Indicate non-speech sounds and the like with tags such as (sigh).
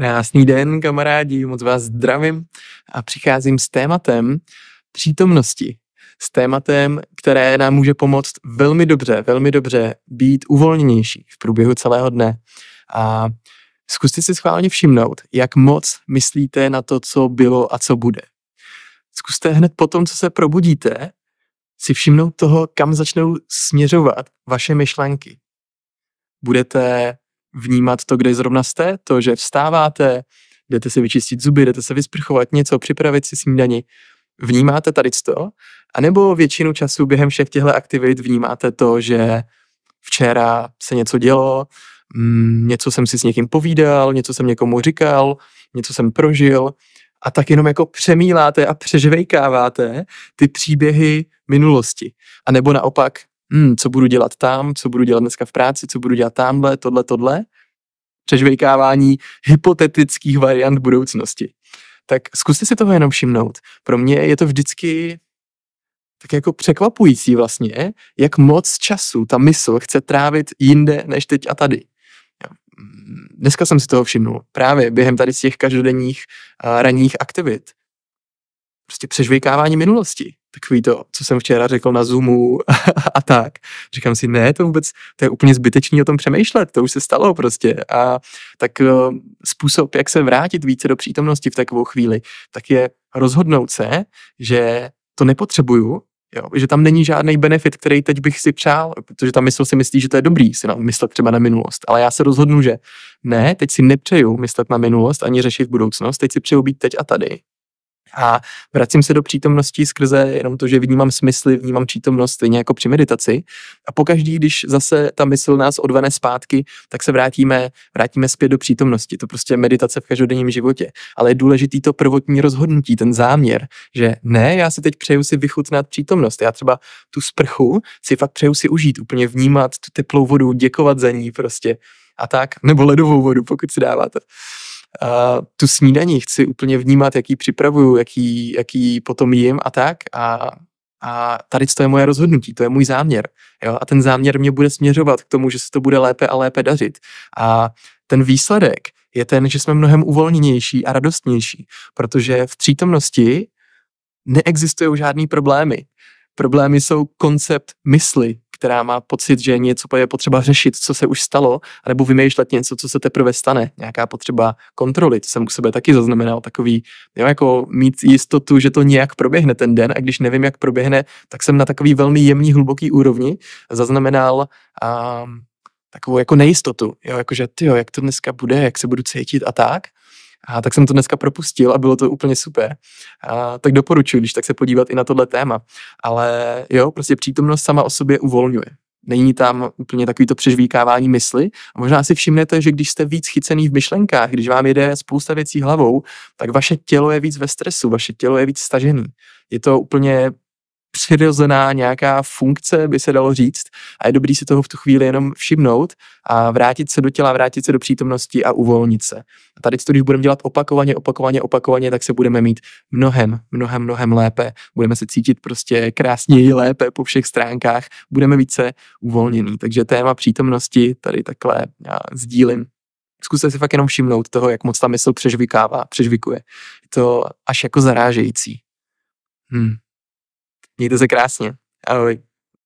Krásný den, kamarádi, moc vás zdravím a přicházím s tématem přítomnosti. S tématem, které nám může pomoct velmi dobře, velmi dobře být uvolněnější v průběhu celého dne. A zkuste si schválně všimnout, jak moc myslíte na to, co bylo a co bude. Zkuste hned po tom, co se probudíte, si všimnout toho, kam začnou směřovat vaše myšlenky. Budete vnímat to, kde zrovna jste, to, že vstáváte, jdete si vyčistit zuby, jdete se vysprchovat něco, připravit si snídani. Vnímáte tady to? A nebo většinu času během všech těchto aktivit vnímáte to, že včera se něco dělo, mm, něco jsem si s někým povídal, něco jsem někomu říkal, něco jsem prožil a tak jenom jako přemýláte a přežvejkáváte ty příběhy minulosti. A nebo naopak hmm, co budu dělat tam, co budu dělat dneska v práci, co budu dělat tamhle, tohle, tohle. Přežvejkávání hypotetických variant budoucnosti. Tak zkuste si toho jenom všimnout. Pro mě je to vždycky tak jako překvapující vlastně, jak moc času ta mysl chce trávit jinde než teď a tady. Hm, dneska jsem si toho všimnul. Právě během tady z těch každodenních ranních aktivit prostě přežvejkávání minulosti. Takový to, co jsem včera řekl na Zoomu (laughs) a, tak. Říkám si, ne, to vůbec, to je úplně zbytečný o tom přemýšlet, to už se stalo prostě. A tak eh, způsob, jak se vrátit více do přítomnosti v takovou chvíli, tak je rozhodnout se, že to nepotřebuju, Jo, že tam není žádný benefit, který teď bych si přál, protože ta mysl si myslí, že to je dobrý si myslet třeba na minulost. Ale já se rozhodnu, že ne, teď si nepřeju myslet na minulost ani řešit budoucnost, teď si přeju být teď a tady a vracím se do přítomnosti skrze jenom to, že vnímám smysly, vnímám přítomnost stejně jako při meditaci. A pokaždý, když zase ta mysl nás odvane zpátky, tak se vrátíme, vrátíme zpět do přítomnosti. To prostě je meditace v každodenním životě. Ale je důležitý to prvotní rozhodnutí, ten záměr, že ne, já si teď přeju si vychutnat přítomnost. Já třeba tu sprchu si fakt přeju si užít, úplně vnímat tu teplou vodu, děkovat za ní prostě a tak, nebo ledovou vodu, pokud si dáváte a tu snídaní chci úplně vnímat, jaký připravuju, jaký, jaký potom jím a tak a, a tady to je moje rozhodnutí, to je můj záměr. Jo? A ten záměr mě bude směřovat k tomu, že se to bude lépe a lépe dařit. A ten výsledek je ten, že jsme mnohem uvolněnější a radostnější, protože v přítomnosti neexistují žádný problémy. Problémy jsou koncept mysli, která má pocit, že něco je potřeba řešit, co se už stalo, nebo vymýšlet něco, co se teprve stane, nějaká potřeba kontroly, to jsem u sebe taky zaznamenal, takový, jo, jako mít jistotu, že to nějak proběhne ten den a když nevím, jak proběhne, tak jsem na takový velmi jemný, hluboký úrovni zaznamenal um, takovou jako nejistotu, jo, jakože ty, jak to dneska bude, jak se budu cítit a tak. A tak jsem to dneska propustil a bylo to úplně super. A tak doporučuji, když tak se podívat i na tohle téma. Ale jo, prostě přítomnost sama o sobě uvolňuje. Není tam úplně takový to přežvíkávání mysli. A možná si všimnete, že když jste víc chycený v myšlenkách, když vám jede spousta věcí hlavou, tak vaše tělo je víc ve stresu, vaše tělo je víc stažený. Je to úplně přirozená nějaká funkce, by se dalo říct. A je dobrý si toho v tu chvíli jenom všimnout a vrátit se do těla, vrátit se do přítomnosti a uvolnit se. A tady, když budeme dělat opakovaně, opakovaně, opakovaně, tak se budeme mít mnohem, mnohem, mnohem lépe. Budeme se cítit prostě krásněji, lépe po všech stránkách. Budeme více uvolnění. Takže téma přítomnosti tady takhle já sdílím zkuste si fakt jenom všimnout toho, jak moc ta mysl přežvikává, přežvikuje. Je to až jako zarážející. Hmm. Mějte se krásně. Ahoj.